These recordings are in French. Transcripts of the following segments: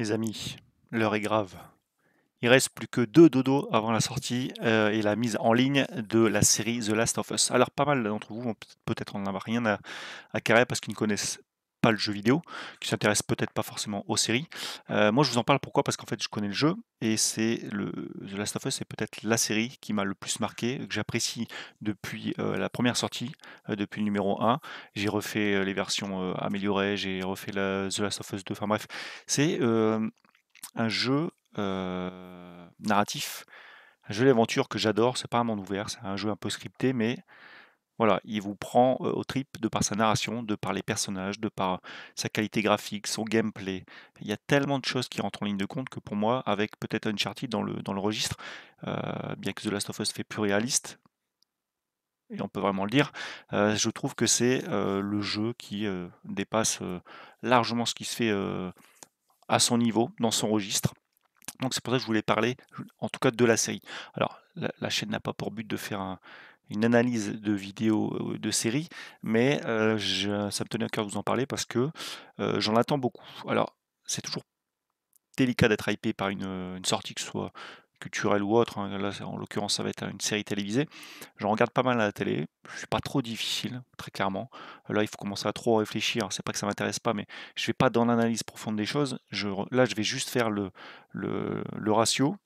les amis, l'heure est grave. Il reste plus que deux dodos avant la sortie euh, et la mise en ligne de la série The Last of Us. Alors pas mal d'entre vous vont peut-être en avoir rien à, à carrer parce qu'ils ne connaissent pas le jeu vidéo, qui s'intéresse peut-être pas forcément aux séries. Euh, moi, je vous en parle pourquoi Parce qu'en fait, je connais le jeu et c'est le The Last of Us, c'est peut-être la série qui m'a le plus marqué, que j'apprécie depuis euh, la première sortie, euh, depuis le numéro 1. J'ai refait les versions améliorées, j'ai refait The Last of Us 2. Enfin bref, c'est un jeu narratif, un jeu d'aventure que j'adore. C'est pas un monde ouvert, c'est un jeu un peu scripté, mais voilà, il vous prend au trip de par sa narration, de par les personnages, de par sa qualité graphique, son gameplay. Il y a tellement de choses qui rentrent en ligne de compte que pour moi, avec peut-être Uncharted dans le, dans le registre, bien que The Last of Us fait plus réaliste, et on peut vraiment le dire, je trouve que c'est le jeu qui dépasse largement ce qui se fait à son niveau, dans son registre. Donc c'est pour ça que je voulais parler, en tout cas, de la série. Alors, la chaîne n'a pas pour but de faire un, analyse de vidéos de série, mais je, ça me tenait à cœur de vous en parler parce que j'en attends beaucoup. Alors, c'est toujours délicat d'être hypé par une, sortie que ce soit culturelle ou autre. Hein. Là, en l'occurrence, ça va être une série télévisée. J'en regarde pas mal à la télé. Je suis pas trop difficile, très clairement. Là, il faut commencer à trop réfléchir. C'est pas que ça m'intéresse pas, mais je vais pas dans l'analyse profonde des choses. Je, là, je vais juste faire le, le, ratio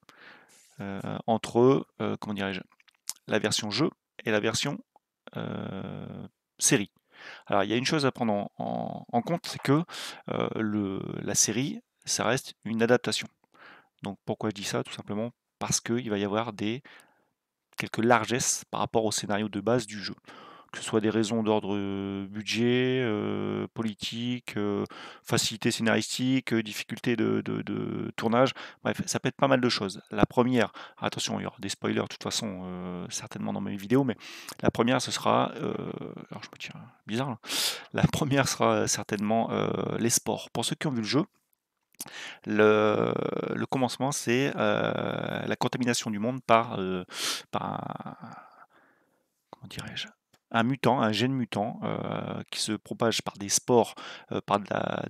entre, comment dirais-je, la version jeu et la version euh, série. Alors il y a une chose à prendre en, compte, c'est que euh, le, la série, ça reste une adaptation. Donc pourquoi je dis ça Tout simplement parce qu'il va y avoir des quelques largesses par rapport au scénario de base du jeu que ce soit des raisons d'ordre budget, politique, facilité scénaristique, difficulté de, tournage. Bref, ça peut être pas mal de choses. La première, attention, il y aura des spoilers de toute façon, certainement dans mes vidéos, mais la première, ce sera. alors, je me tiens bizarre hein. La première sera certainement les sports. Pour ceux qui ont vu le jeu, le, commencement, c'est la contamination du monde par, comment dirais-je un mutant, un gène mutant euh, qui se propage par des spores, euh, par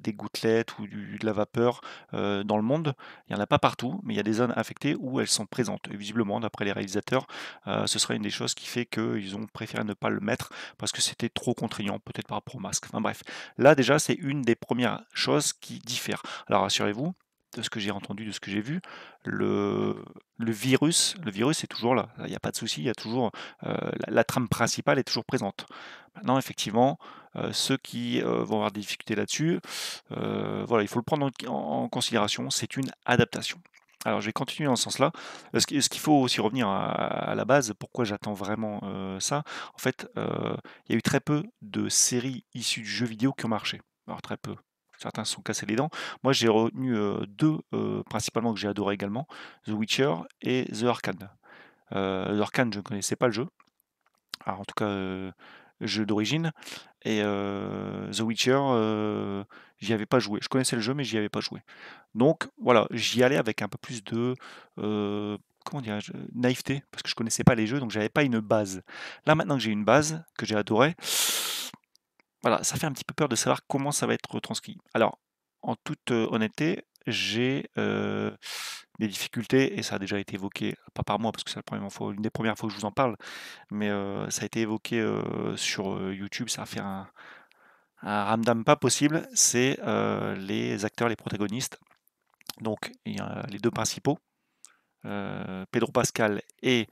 des gouttelettes ou de la vapeur euh, dans le monde. Il n'y en a pas partout, mais il y a des zones infectées où elles sont présentes. Et visiblement, d'après les réalisateurs, ce serait une des choses qui fait qu'ils ont préféré ne pas le mettre parce que c'était trop contraignant, peut-être par rapport au masque. Enfin bref, là déjà, c'est une des premières choses qui diffèrent. Alors rassurez-vous, de ce que j'ai entendu, de ce que j'ai vu, le, virus, le virus est toujours là. Il n'y a pas de souci, il y a toujours euh, la, trame principale est toujours présente. Maintenant, effectivement, euh, ceux qui euh, vont avoir des difficultés là-dessus, voilà, il faut le prendre en, en considération. C'est une adaptation. Alors je vais continuer dans ce sens-là. Ce qu'il faut aussi revenir à la base, pourquoi j'attends vraiment ça, en fait, il y a eu très peu de séries issues du jeu vidéo qui ont marché. Alors très peu, certains se sont cassés les dents. Moi, j'ai retenu euh, deux, euh, principalement, que j'ai adoré également, The Witcher et The Arcane. Euh, The Arcane, je ne connaissais pas le jeu. en tout cas, jeu d'origine. Et The Witcher, j'y avais pas joué. Je connaissais le jeu, mais j'y avais pas joué. Donc voilà, j'y allais avec un peu plus de comment dire, naïveté, parce que je connaissais pas les jeux, donc j'avais pas une base. Là maintenant que j'ai une base, que j'ai adoré, voilà, ça fait un petit peu peur de savoir comment ça va être transcrit. Alors, en toute honnêteté, j'ai des difficultés, et ça a déjà été évoqué, pas par moi, parce que c'est la première fois, une des premières fois que je vous en parle, mais ça a été évoqué sur YouTube, ça a fait un, un ramdam pas possible, c'est les acteurs, les protagonistes. Donc, il y a les deux principaux, Pedro Pascal et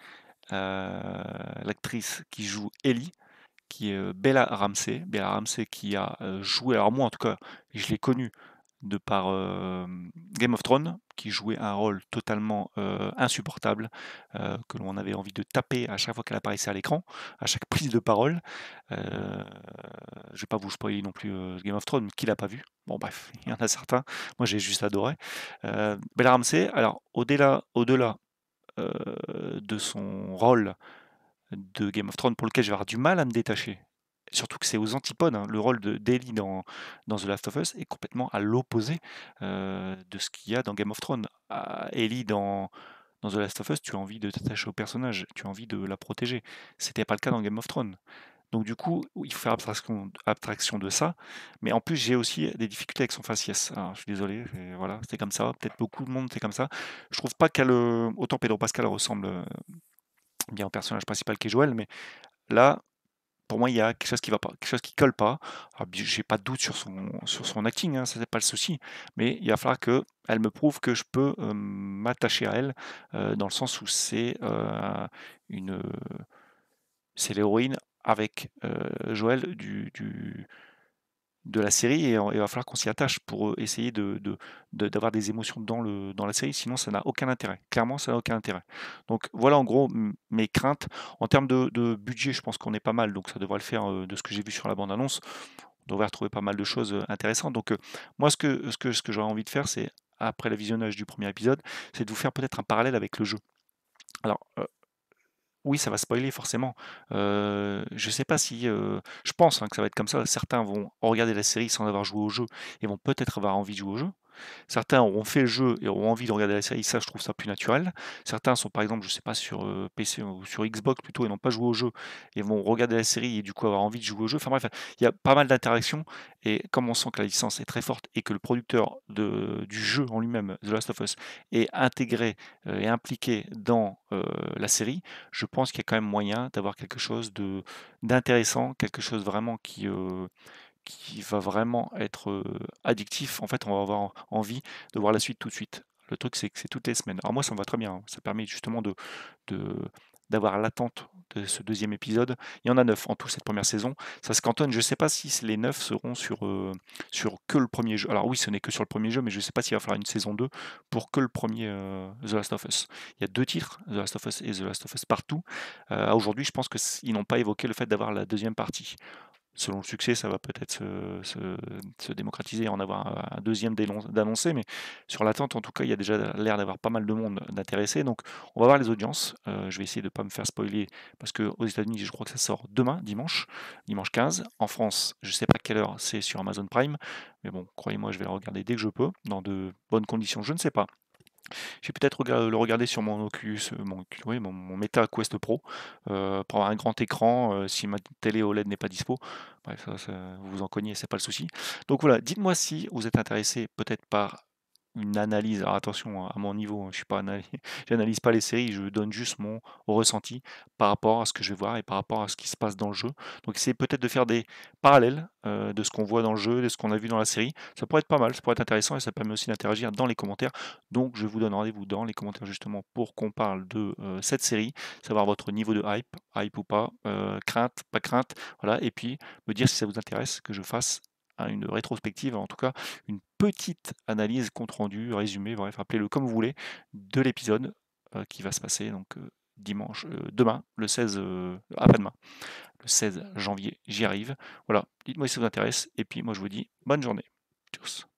l'actrice qui joue Ellie, qui est Bella Ramsey. Bella Ramsey qui a joué, alors moi en tout cas, je l'ai connue de par Game of Thrones, qui jouait un rôle totalement insupportable, que l'on avait envie de taper à chaque fois qu'elle apparaissait à l'écran, à chaque prise de parole. je ne vais pas vous spoiler non plus Game of Thrones, qui l'a pas vu Bon bref, il y en a certains, moi j'ai juste adoré. Bella Ramsey, alors au-delà au -delà, de son rôle de Game of Thrones pour lequel je vais avoir du mal à me détacher. Surtout que c'est aux antipodes. Hein. Le rôle de dans, dans The Last of Us est complètement à l'opposé euh, de ce qu'il y a dans Game of Thrones. À ah, Ellie dans, dans The Last of Us, tu as envie de t'attacher au personnage, tu as envie de la protéger. C'était pas le cas dans Game of Thrones. Donc du coup, il faut faire abstraction, de ça. Mais en plus, j'ai aussi des difficultés avec son faciès. Ah, je suis désolé, voilà, c'est comme ça. Peut-être beaucoup de monde, c'est comme ça. Je trouve pas qu'elle, euh, autant Pedro Pascal ressemble euh, bien au personnage principal qui est Joël, mais là, pour moi, il y a quelque chose qui va pas, quelque chose qui colle pas. Ah, j'ai pas de doute sur son, sur son acting, hein, n'est pas le souci, mais il va falloir que elle me prouve que je peux euh, m'attacher à elle euh, dans le sens où c'est euh, une, c'est l'héroïne avec Joël du de la série et il va falloir qu'on s'y attache pour euh, essayer d'avoir de, des émotions dans, le, dans la série, sinon ça n'a aucun intérêt. Clairement, ça n'a aucun intérêt. Donc voilà en gros mes craintes. En termes de, budget, je pense qu'on est pas mal, donc ça devrait le faire euh, de ce que j'ai vu sur la bande-annonce. On devrait retrouver pas mal de choses euh, intéressantes. Donc moi, ce que, ce que, ce que j'aurais envie de faire, c'est, après le visionnage du premier épisode, c'est de vous faire peut-être un parallèle avec le jeu. Alors, oui, ça va spoiler forcément. Je je sais pas si, je pense hein, que ça va être comme ça. Certains vont regarder la série sans avoir joué au jeu et vont peut-être avoir envie de jouer au jeu. Certains auront fait le jeu et ont envie de regarder la série, ça je trouve ça plus naturel. Certains sont par exemple, je sais pas, sur euh, PC ou sur Xbox plutôt et n'ont pas joué au jeu et vont regarder la série et du coup avoir envie de jouer au jeu. Enfin bref, il y a pas mal d'interactions et comme on sent que la licence est très forte et que le producteur du jeu en lui-même, The Last of Us, est intégré euh, et impliqué dans euh, la série, je pense qu'il y a quand même moyen d'avoir quelque chose d'intéressant, quelque chose vraiment qui qui va vraiment être addictif. En fait, on va avoir envie de voir la suite tout de suite. Le truc, c'est que c'est toutes les semaines. Alors moi, ça me va très bien. Hein. Ça permet justement de, d'avoir l'attente de ce deuxième épisode. Il y en a neuf en tout cette première saison. Ça se cantonne. Je ne sais pas si les neuf seront sur, sur que le premier jeu. Alors oui, ce n'est que sur le premier jeu, mais je ne sais pas s'il va falloir une saison 2 pour que le premier The Last of Us. Il y a deux titres, The Last of Us et The Last of Us partout. Euh, aujourd'hui, je pense qu'ils n'ont pas évoqué le fait d'avoir la deuxième partie selon le succès, ça va peut-être se, démocratiser en avoir un deuxième d'annoncer, mais sur l'attente, en tout cas, il y a déjà l'air d'avoir pas mal de monde d'intéressé, Donc, on va voir les audiences. Euh, je vais essayer de ne pas me faire spoiler, parce qu'aux États-Unis, je crois que ça sort demain, dimanche, dimanche 15. En France, je ne sais pas quelle heure c'est sur Amazon Prime, mais bon, croyez-moi, je vais le regarder dès que je peux, dans de bonnes conditions, je ne sais pas je vais peut-être le regarder sur mon Oculus, euh, mon, Meta Quest Pro, euh, pour avoir un grand écran euh, si ma télé OLED n'est pas dispo. Bref, vous vous en cognez, c'est pas le souci. Donc voilà, dites-moi si vous êtes intéressé peut-être par une analyse. Alors attention, hein, à mon niveau, hein, je suis pas j'analyse pas les séries, je donne juste mon ressenti par rapport à ce que je vais voir et par rapport à ce qui se passe dans le jeu. Donc c'est peut-être de faire des parallèles euh, de ce qu'on voit dans le jeu, de ce qu'on a vu dans la série. Ça pourrait être pas mal, ça pourrait être intéressant et ça permet aussi d'interagir dans les commentaires. Donc je vous donne rendez-vous dans les commentaires justement pour qu'on parle de euh, cette série, savoir votre niveau de hype, hype ou pas, euh, crainte, pas crainte, voilà, et puis me dire si ça vous intéresse que je fasse Hein, une rétrospective, en tout cas une petite analyse compte rendu, résumé, bref, appelez-le comme vous voulez, de l'épisode euh, qui va se passer donc euh, dimanche, euh, demain, le 16, après-demain, le 16 janvier, j'y arrive. Voilà, dites-moi si ça vous intéresse, et puis moi je vous dis bonne journée. Tchuss.